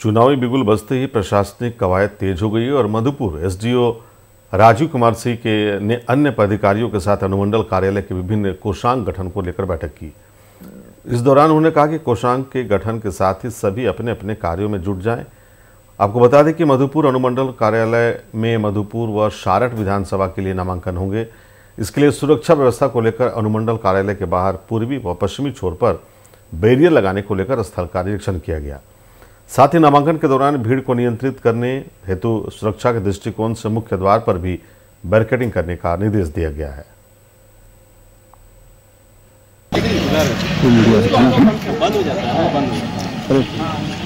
चुनावी बिगुल बजते ही प्रशासनिक कवायद तेज हो गई और मधुपुर एसडीओ राजीव कुमार सिंह के ने अन्य पदाधिकारियों के साथ अनुमंडल कार्यालय के विभिन्न कोषांग गठन को लेकर बैठक की इस दौरान उन्होंने कहा कि कोषांग के गठन के साथ ही सभी अपने अपने कार्यों में जुट जाएं आपको बता दें कि मधुपुर अनुमंडल कार्यालय में मधुपुर व शारठ विधानसभा के लिए नामांकन होंगे इसके लिए सुरक्षा व्यवस्था को लेकर अनुमंडल कार्यालय के बाहर पूर्वी व पश्चिमी छोर पर बैरियर लगाने को लेकर स्थल का निरीक्षण किया गया साथ ही नामांकन के दौरान भीड़ को नियंत्रित करने हेतु सुरक्षा के दृष्टिकोण से मुख्य द्वार पर भी बैरिकेडिंग करने का निर्देश दिया गया है बंद हो जाता है बंद